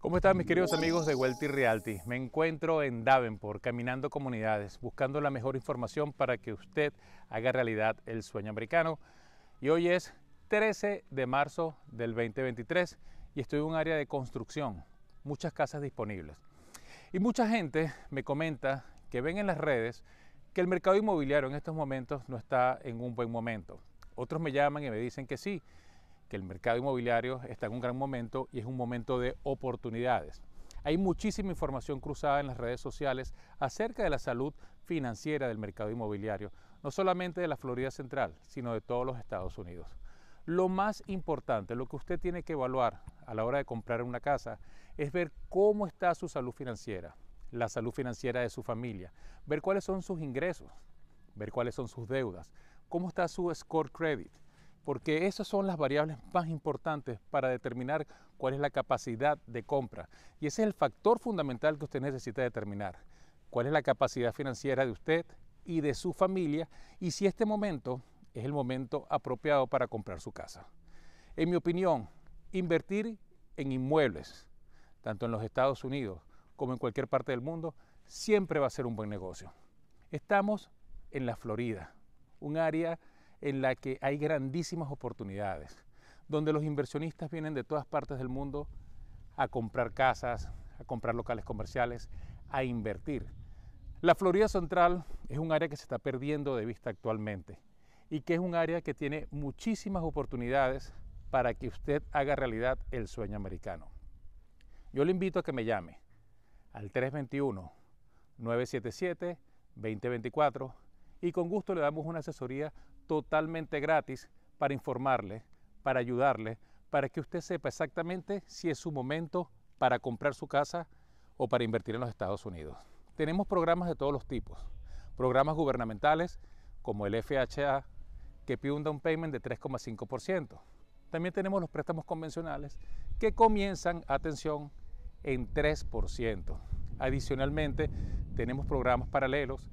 ¿Cómo están mis queridos amigos de Wealthy Realty? Me encuentro en Davenport, caminando comunidades, buscando la mejor información para que usted haga realidad el sueño americano. Y hoy es 13 de marzo del 2023 y estoy en un área de construcción, muchas casas disponibles. Y mucha gente me comenta que ven en las redes que el mercado inmobiliario en estos momentos no está en un buen momento. Otros me llaman y me dicen que sí, que el mercado inmobiliario está en un gran momento y es un momento de oportunidades. Hay muchísima información cruzada en las redes sociales acerca de la salud financiera del mercado inmobiliario, no solamente de la Florida Central, sino de todos los Estados Unidos. Lo más importante, lo que usted tiene que evaluar a la hora de comprar una casa, es ver cómo está su salud financiera, la salud financiera de su familia, ver cuáles son sus ingresos, ver cuáles son sus deudas, cómo está su score credit, porque esas son las variables más importantes para determinar cuál es la capacidad de compra. Y ese es el factor fundamental que usted necesita determinar, cuál es la capacidad financiera de usted y de su familia y si este momento es el momento apropiado para comprar su casa. En mi opinión, invertir en inmuebles, tanto en los Estados Unidos como en cualquier parte del mundo, siempre va a ser un buen negocio. Estamos en la Florida, un área en la que hay grandísimas oportunidades, donde los inversionistas vienen de todas partes del mundo a comprar casas, a comprar locales comerciales, a invertir. La Florida Central es un área que se está perdiendo de vista actualmente y que es un área que tiene muchísimas oportunidades para que usted haga realidad el sueño americano. Yo le invito a que me llame al 321 977 2024 y con gusto le damos una asesoría totalmente gratis para informarle, para ayudarle, para que usted sepa exactamente si es su momento para comprar su casa o para invertir en los Estados Unidos. Tenemos programas de todos los tipos, programas gubernamentales como el FHA, que pide un down payment de 3,5%. También tenemos los préstamos convencionales que comienzan, atención, en 3%. Adicionalmente, tenemos programas paralelos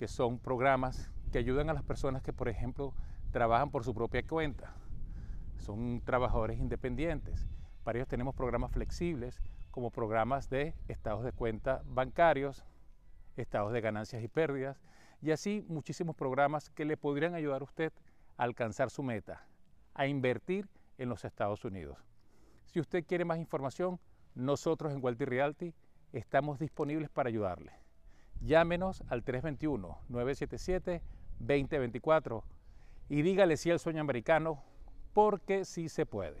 que son programas que ayudan a las personas que, por ejemplo, trabajan por su propia cuenta. Son trabajadores independientes. Para ellos tenemos programas flexibles como programas de estados de cuenta bancarios, estados de ganancias y pérdidas, y así muchísimos programas que le podrían ayudar a usted a alcanzar su meta, a invertir en los Estados Unidos. Si usted quiere más información, nosotros en Walter Realty estamos disponibles para ayudarle. Llámenos al 321-977-2024 y dígale si el sueño americano, porque sí se puede.